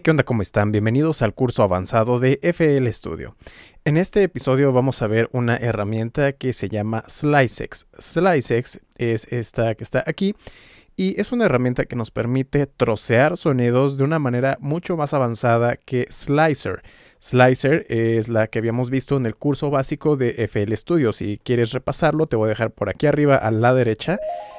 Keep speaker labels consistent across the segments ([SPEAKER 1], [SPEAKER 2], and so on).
[SPEAKER 1] ¿qué onda? ¿Cómo están? Bienvenidos al curso avanzado de FL Studio. En este episodio vamos a ver una herramienta que se llama SliceX. SliceX es esta que está aquí y es una herramienta que nos permite trocear sonidos de una manera mucho más avanzada que Slicer. Slicer es la que habíamos visto en el curso básico de FL Studio. Si quieres repasarlo, te voy a dejar por aquí arriba a la derecha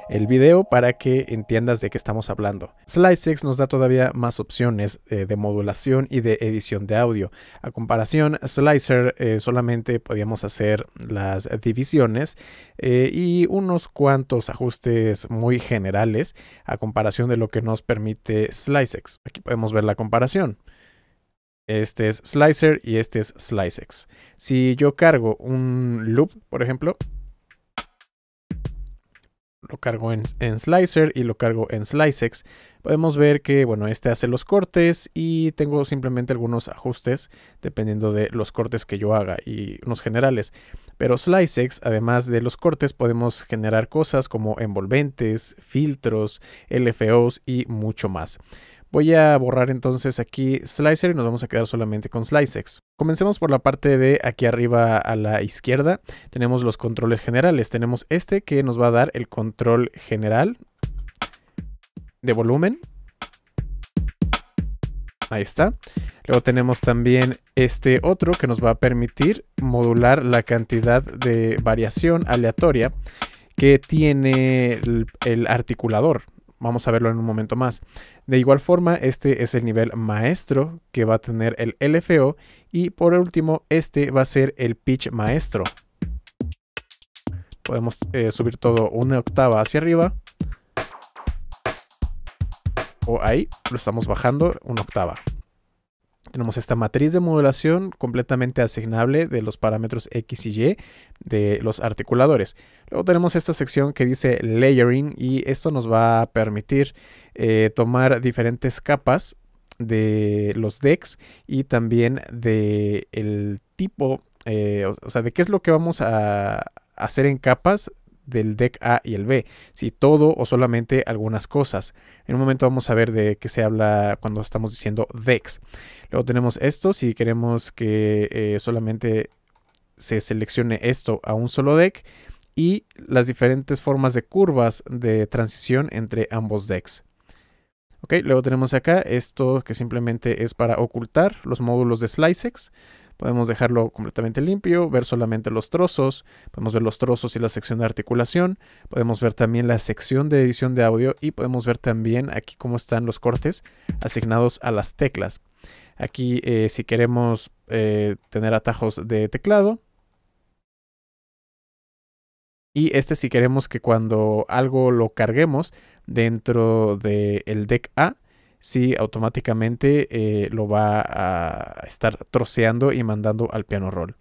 [SPEAKER 1] el video para que entiendas de qué estamos hablando. SliceX nos da todavía más opciones eh, de modulación y de edición de audio. A comparación, Slicer eh, solamente podíamos hacer las divisiones eh, y unos cuantos ajustes muy generales a comparación de lo que nos permite SliceX. Aquí podemos ver la comparación. Este es Slicer y este es SliceX. Si yo cargo un loop, por ejemplo, lo cargo en, Slicer y lo cargo en Slicex, podemos ver que, bueno, este hace los cortes y tengo simplemente algunos ajustes dependiendo de los cortes que yo haga y unos generales. Pero Slicex, además de los cortes, podemos generar cosas como envolventes, filtros, LFOs y mucho más. Voy a borrar entonces aquí Slicer y nos vamos a quedar solamente con SliceX. Comencemos por la parte de aquí arriba a la izquierda. Tenemos los controles generales. Tenemos este que nos va a dar el control general de volumen. Ahí está. Luego tenemos también este otro que nos va a permitir modular la cantidad de variación aleatoria que tiene el, articulador. Vamos a verlo en un momento más. De igual forma, este es el nivel maestro que va a tener el LFO y por último, este va a ser el pitch maestro. Podemos eh, subir todo una octava hacia arriba. O ahí lo estamos bajando una octava tenemos esta matriz de modulación completamente asignable de los parámetros X y Y de los articuladores. Luego tenemos esta sección que dice layering y esto nos va a permitir eh, tomar diferentes capas de los decks y también de el tipo, eh, o sea, de qué es lo que vamos a hacer en capas del deck A y el B, si todo o solamente algunas cosas. En un momento vamos a ver de qué se habla cuando estamos diciendo decks. Luego tenemos esto, si queremos que eh, solamente se seleccione esto a un solo deck y las diferentes formas de curvas de transición entre ambos decks. Ok, luego tenemos acá esto que simplemente es para ocultar los módulos de SliceX. Podemos dejarlo completamente limpio, ver solamente los trozos, podemos ver los trozos y la sección de articulación, podemos ver también la sección de edición de audio y podemos ver también aquí cómo están los cortes asignados a las teclas. Aquí eh, si queremos eh, tener atajos de teclado. Y este si queremos que cuando algo lo carguemos dentro del el deck A, si automáticamente eh, lo va a estar troceando y mandando al piano roll.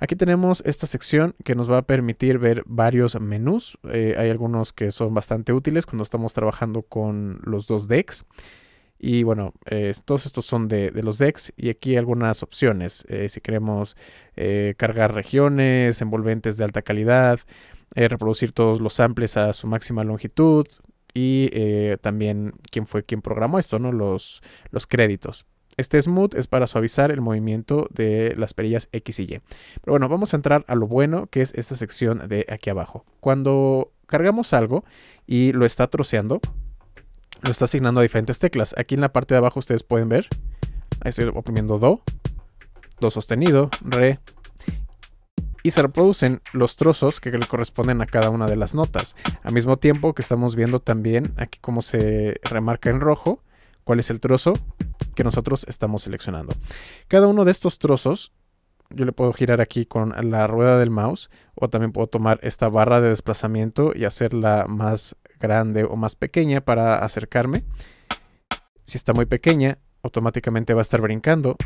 [SPEAKER 1] Aquí tenemos esta sección que nos va a permitir ver varios menús. Eh, hay algunos que son bastante útiles cuando estamos trabajando con los dos decks. Y bueno, eh, todos estos son de, los decks y aquí algunas opciones. si queremos cargar regiones, envolventes de alta calidad, reproducir todos los samples a su máxima longitud, y eh, también quién fue quien programó esto, ¿no? Los, los créditos. Este smooth es para suavizar el movimiento de las perillas X y Y. Pero bueno, vamos a entrar a lo bueno que es esta sección de aquí abajo. Cuando cargamos algo y lo está troceando, lo está asignando a diferentes teclas. Aquí en la parte de abajo ustedes pueden ver, ahí estoy oprimiendo Do, Do sostenido, Re, y se reproducen los trozos que le corresponden a cada una de las notas. Al mismo tiempo que estamos viendo también aquí cómo se remarca en rojo cuál es el trozo que nosotros estamos seleccionando. Cada uno de estos trozos yo le puedo girar aquí con la rueda del mouse o también puedo tomar esta barra de desplazamiento y hacerla más grande o más pequeña para acercarme. Si está muy pequeña, automáticamente va a estar brincando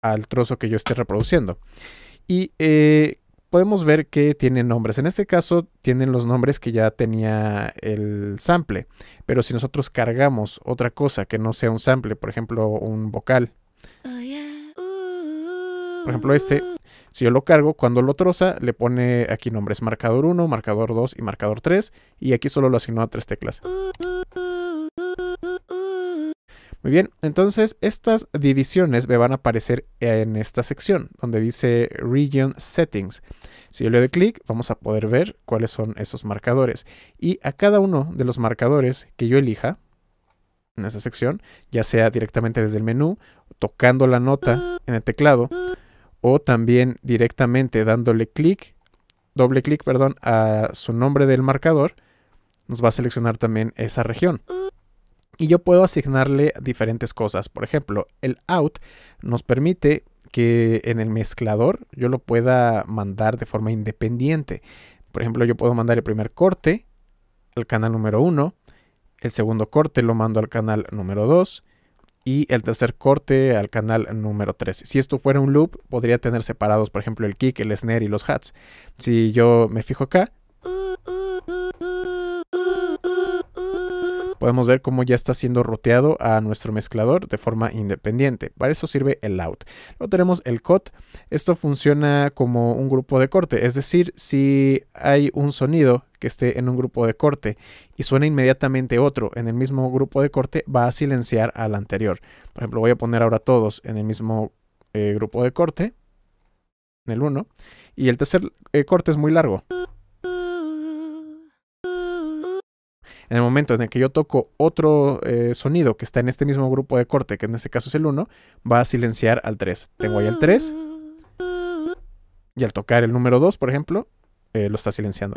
[SPEAKER 1] al trozo que yo esté reproduciendo. Y eh, podemos ver que tiene nombres. En este caso tienen los nombres que ya tenía el sample. Pero si nosotros cargamos otra cosa que no sea un sample, por ejemplo un vocal. Por ejemplo este, si yo lo cargo, cuando lo troza le pone aquí nombres marcador 1, marcador 2 y marcador 3. Y aquí solo lo asignó a tres teclas. Muy bien, entonces estas divisiones me van a aparecer en esta sección donde dice Region Settings. Si yo le doy clic, vamos a poder ver cuáles son esos marcadores. Y a cada uno de los marcadores que yo elija en esa sección, ya sea directamente desde el menú, tocando la nota en el teclado, o también directamente dándole clic, doble clic, perdón, a su nombre del marcador, nos va a seleccionar también esa región y yo puedo asignarle diferentes cosas. Por ejemplo, el out nos permite que en el mezclador yo lo pueda mandar de forma independiente. Por ejemplo, yo puedo mandar el primer corte al canal número 1, el segundo corte lo mando al canal número 2 y el tercer corte al canal número 3. Si esto fuera un loop, podría tener separados, por ejemplo, el kick, el snare y los hats. Si yo me fijo acá, podemos ver cómo ya está siendo roteado a nuestro mezclador de forma independiente. Para eso sirve el out. Luego tenemos el cut. Esto funciona como un grupo de corte, es decir, si hay un sonido que esté en un grupo de corte y suena inmediatamente otro en el mismo grupo de corte, va a silenciar al anterior. Por ejemplo, voy a poner ahora todos en el mismo eh, grupo de corte, en el 1, y el tercer eh, corte es muy largo. En el momento en el que yo toco otro eh, sonido que está en este mismo grupo de corte, que en este caso es el 1, va a silenciar al 3. Tengo ahí el 3. Y al tocar el número 2, por ejemplo, eh, lo está silenciando.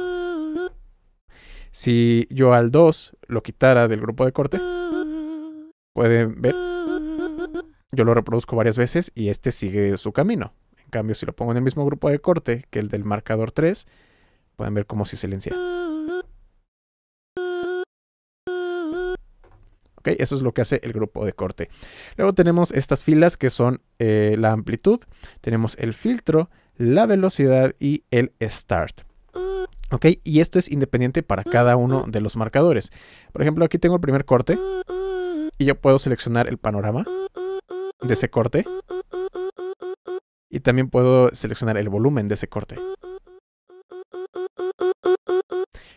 [SPEAKER 1] Si yo al 2 lo quitara del grupo de corte, pueden ver, yo lo reproduzco varias veces y este sigue su camino. En cambio, si lo pongo en el mismo grupo de corte que el del marcador 3, pueden ver cómo se silencia. Eso es lo que hace el grupo de corte. Luego tenemos estas filas que son eh, la amplitud, tenemos el filtro, la velocidad y el start. Y esto es independiente para cada uno de los marcadores. Por ejemplo, aquí tengo el primer corte y yo puedo seleccionar el panorama de ese corte. Y también puedo seleccionar el volumen de ese corte.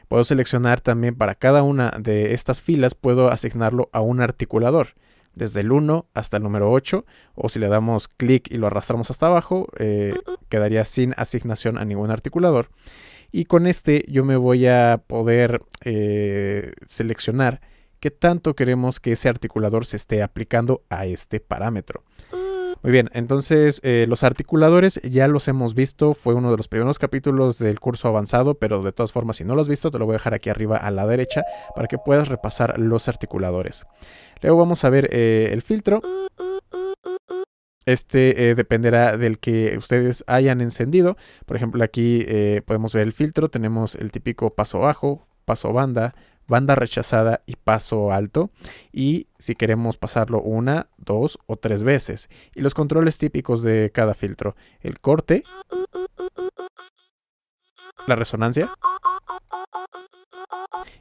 [SPEAKER 1] Puedo seleccionar también para cada una de estas filas, puedo asignarlo a un articulador, desde el 1 hasta el número 8, o si le damos clic y lo arrastramos hasta abajo, eh, mm, mm. quedaría sin asignación a ningún articulador. Y con este yo me voy a poder eh, seleccionar qué tanto queremos que ese articulador se esté aplicando a este parámetro. Mm. Muy bien, entonces eh, los articuladores ya los hemos visto, fue uno de los primeros capítulos del curso avanzado, pero de todas formas si no los has visto te lo voy a dejar aquí arriba a la derecha para que puedas repasar los articuladores. Luego vamos a ver eh, el filtro. Este eh, dependerá del que ustedes hayan encendido. Por ejemplo, aquí podemos ver el filtro. Tenemos el típico paso bajo, paso banda, banda rechazada y paso alto y si queremos pasarlo una, dos o tres veces. Y los controles típicos de cada filtro, el corte, la resonancia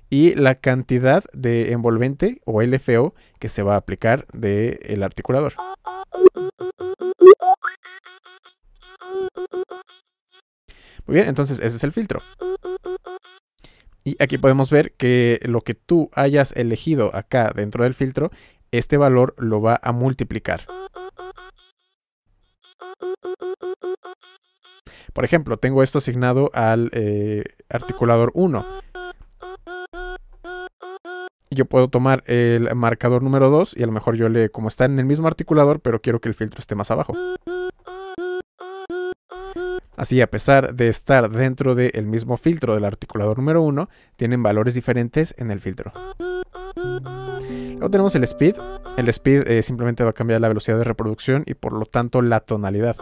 [SPEAKER 1] y la cantidad de envolvente o LFO que se va a aplicar del articulador. Muy bien, entonces ese es el filtro. Y aquí podemos ver que lo que tú hayas elegido acá dentro del filtro, este valor lo va a multiplicar. Por ejemplo, tengo esto asignado al eh, articulador 1. Yo puedo tomar el marcador número 2 y a lo mejor yo le, como está en el mismo articulador, pero quiero que el filtro esté más abajo. Así, a pesar de estar dentro del mismo filtro del articulador número 1, tienen valores diferentes en el filtro. Luego tenemos el speed. El speed eh, simplemente va a cambiar la velocidad de reproducción y por lo tanto la tonalidad.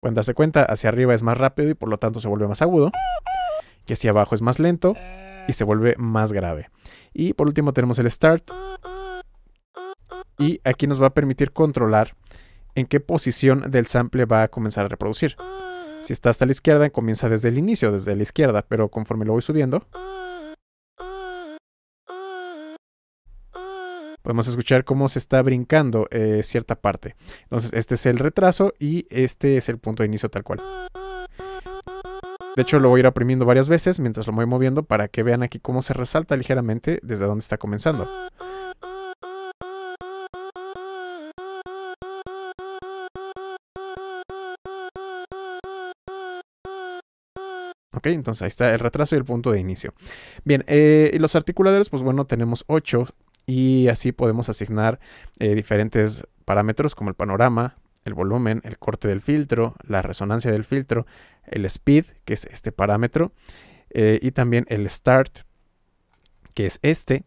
[SPEAKER 1] Cuando se cuenta, hacia arriba es más rápido y por lo tanto se vuelve más agudo que hacia abajo es más lento y se vuelve más grave. Y por último tenemos el start. Y aquí nos va a permitir controlar en qué posición del sample va a comenzar a reproducir. Si está hasta la izquierda, comienza desde el inicio, desde la izquierda, pero conforme lo voy subiendo, podemos escuchar cómo se está brincando eh, cierta parte. Entonces, este es el retraso y este es el punto de inicio tal cual. De hecho, lo voy a ir oprimiendo varias veces mientras lo voy moviendo para que vean aquí cómo se resalta ligeramente desde donde está comenzando. Ok, entonces ahí está el retraso y el punto de inicio. Bien, eh, los articuladores, pues bueno, tenemos 8 y así podemos asignar eh, diferentes parámetros como el panorama, el volumen, el corte del filtro, la resonancia del filtro, el speed, que es este parámetro, eh, y también el start, que es este,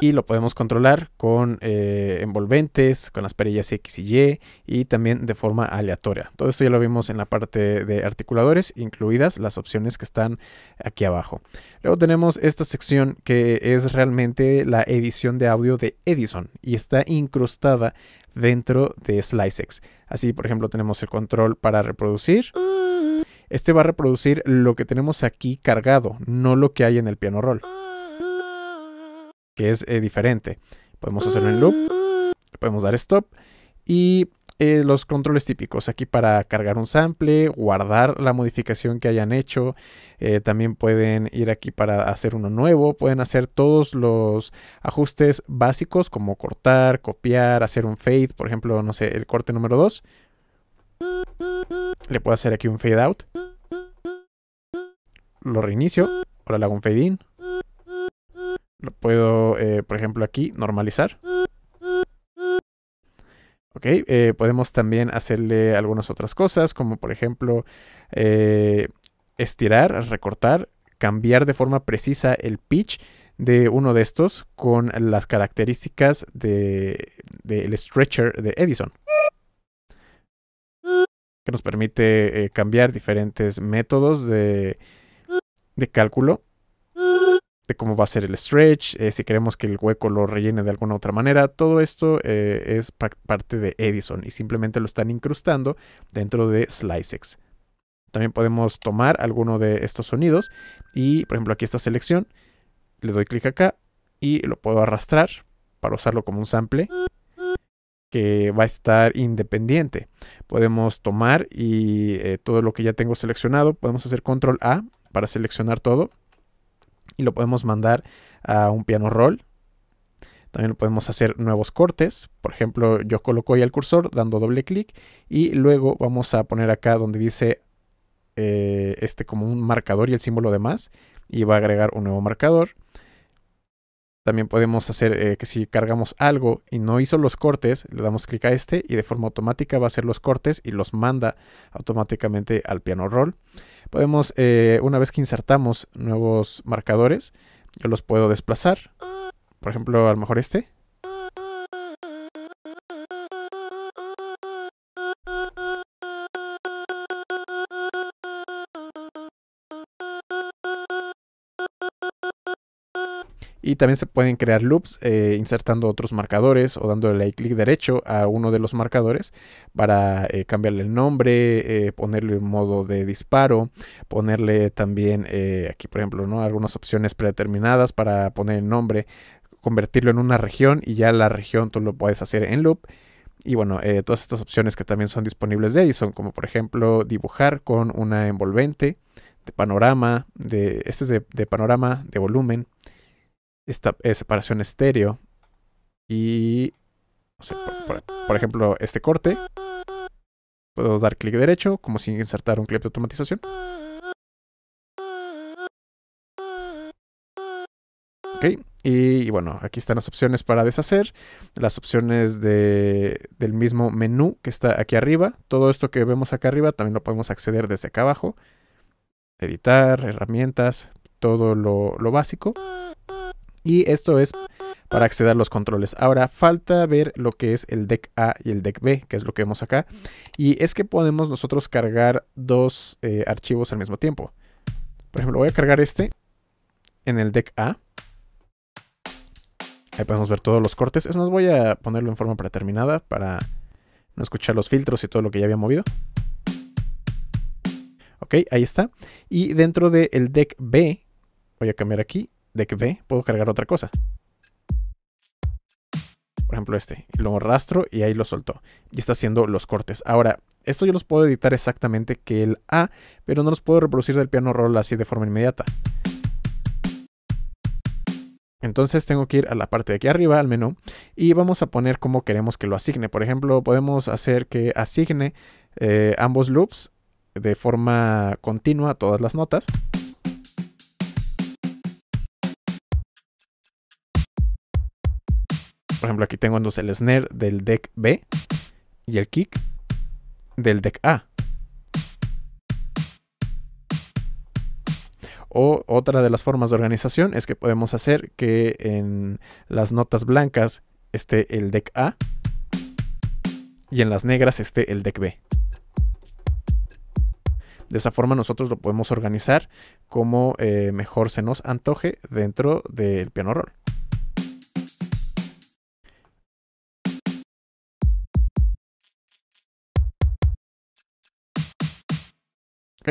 [SPEAKER 1] y lo podemos controlar con eh, envolventes, con las perillas X y Y y también de forma aleatoria. Todo esto ya lo vimos en la parte de articuladores, incluidas las opciones que están aquí abajo. Luego tenemos esta sección que es realmente la edición de audio de Edison y está incrustada dentro de SliceX. Así, por ejemplo, tenemos el control para reproducir. Este va a reproducir lo que tenemos aquí cargado, no lo que hay en el piano roll que es eh, diferente. Podemos hacerlo en loop, podemos dar stop y eh, los controles típicos aquí para cargar un sample, guardar la modificación que hayan hecho, eh, también pueden ir aquí para hacer uno nuevo, pueden hacer todos los ajustes básicos como cortar, copiar, hacer un fade, por ejemplo, no sé, el corte número 2, le puedo hacer aquí un fade out, lo reinicio, ahora le hago un fade in, lo puedo, eh, por ejemplo, aquí normalizar. Ok, eh, podemos también hacerle algunas otras cosas, como por ejemplo eh, estirar, recortar, cambiar de forma precisa el pitch de uno de estos con las características del de, stretcher de Edison. Que nos permite cambiar diferentes métodos de cálculo cómo va a ser el stretch, eh, si queremos que el hueco lo rellene de alguna otra manera. Todo esto eh, es parte de Edison y simplemente lo están incrustando dentro de SliceX. También podemos tomar alguno de estos sonidos y, por ejemplo, aquí esta selección, le doy clic acá y lo puedo arrastrar para usarlo como un sample que va a estar independiente. Podemos tomar y eh, todo lo que ya tengo seleccionado, podemos hacer control A para seleccionar todo y lo podemos mandar a un piano roll. También podemos hacer nuevos cortes. Por ejemplo, yo coloco ahí el cursor dando doble clic y luego vamos a poner acá donde dice eh, este como un marcador y el símbolo de más y va a agregar un nuevo marcador. También podemos hacer eh, que si cargamos algo y no hizo los cortes, le damos clic a este y de forma automática va a hacer los cortes y los manda automáticamente al piano roll. Podemos, eh, una vez que insertamos nuevos marcadores, yo los puedo desplazar. Por ejemplo, a lo mejor este. Y también se pueden crear loops eh, insertando otros marcadores o dándole clic derecho a uno de los marcadores para eh, cambiarle el nombre, eh, ponerle un modo de disparo, ponerle también aquí por ejemplo ¿no? algunas opciones predeterminadas para poner el nombre, convertirlo en una región y ya la región tú lo puedes hacer en loop. Y bueno, todas estas opciones que también son disponibles de Edison, como por ejemplo dibujar con una envolvente de panorama, de, este es de panorama, de volumen, esta, eh, separación estéreo y, por, ejemplo, este corte. Puedo dar clic derecho, como si insertara un clip de automatización. Ok, y, y, bueno, aquí están las opciones para deshacer, las opciones de, del mismo menú que está aquí arriba. Todo esto que vemos acá arriba también lo podemos acceder desde acá abajo. Editar, herramientas, todo lo, lo básico. Y esto es para acceder a los controles. Ahora falta ver lo que es el deck A y el deck B, que es lo que vemos acá. Y es que podemos nosotros cargar dos eh, archivos al mismo tiempo. Por ejemplo, voy a cargar este en el deck A. Ahí podemos ver todos los cortes. Es más, voy a ponerlo en forma terminada para no escuchar los filtros y todo lo que ya había movido. Ok, ahí está. Y dentro del deck B, voy a cambiar aquí de que ve, puedo cargar otra cosa. Por ejemplo este, lo arrastro y ahí lo soltó. Y está haciendo los cortes. Ahora, esto yo los puedo editar exactamente que el A, pero no los puedo reproducir del piano roll así de forma inmediata. Entonces tengo que ir a la parte de aquí arriba, al menú, y vamos a poner cómo queremos que lo asigne. Por ejemplo, podemos hacer que asigne eh, ambos loops de forma continua todas las notas. Por ejemplo, aquí tengo entonces el snare del deck B y el kick del deck A. O otra de las formas de organización es que podemos hacer que en las notas blancas esté el deck A y en las negras esté el deck B. De esa forma nosotros lo podemos organizar como eh, mejor se nos antoje dentro del piano roll.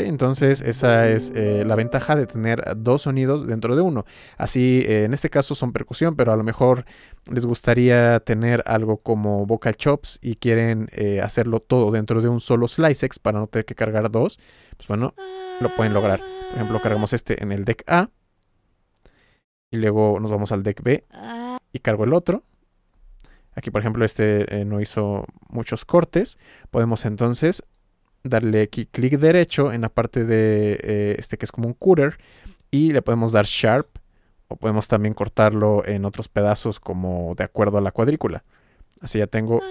[SPEAKER 1] Entonces esa es eh, la ventaja de tener dos sonidos dentro de uno. Así eh, en este caso son percusión, pero a lo mejor les gustaría tener algo como vocal chops y quieren eh, hacerlo todo dentro de un solo slicex para no tener que cargar dos. Pues bueno, lo pueden lograr. Por ejemplo, cargamos este en el deck A y luego nos vamos al deck B y cargo el otro. Aquí, por ejemplo, este no hizo muchos cortes. Podemos entonces darle aquí clic derecho en la parte de eh, este que es como un cutter y le podemos dar sharp o podemos también cortarlo en otros pedazos como de acuerdo a la cuadrícula. Así ya tengo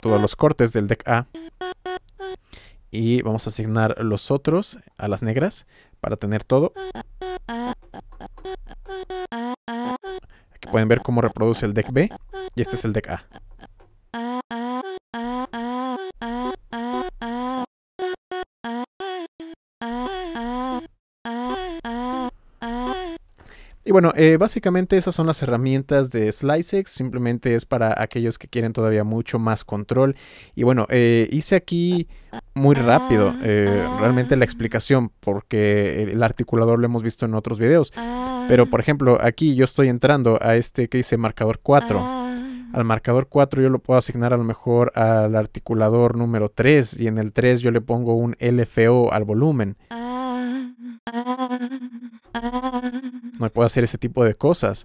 [SPEAKER 1] todos los cortes del deck A y vamos a asignar los otros a las negras para tener todo. Aquí pueden ver cómo reproduce el deck B y este es el deck A. bueno, eh, básicamente esas son las herramientas de SliceX, simplemente es para aquellos que quieren todavía mucho más control. Y bueno, eh, hice aquí muy rápido eh, realmente la explicación porque el articulador lo hemos visto en otros videos. Pero por ejemplo, aquí yo estoy entrando a este que dice marcador 4 al marcador 4 yo lo puedo asignar a lo mejor al articulador número 3 y en el 3 yo le pongo un LFO al volumen. No puedo hacer ese tipo de cosas.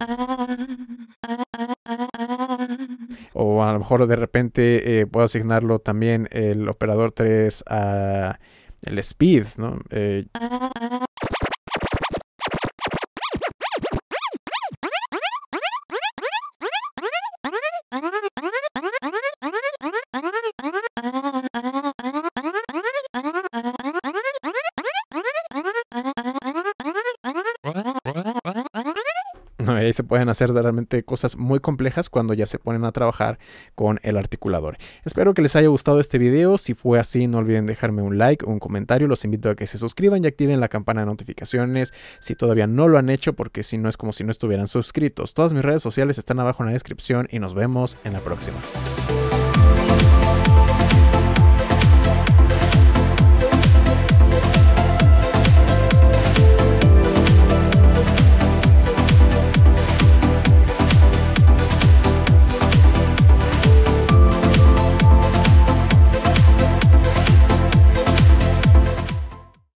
[SPEAKER 1] O a lo mejor de repente eh, puedo asignarlo también el operador 3 a el speed, ¿no? Eh, se pueden hacer realmente cosas muy complejas cuando ya se ponen a trabajar con el articulador. Espero que les haya gustado este video. Si fue así, no olviden dejarme un like, un comentario. Los invito a que se suscriban y activen la campana de notificaciones si todavía no lo han hecho, porque si no es como si no estuvieran suscritos. Todas mis redes sociales están abajo en la descripción y nos vemos en la próxima.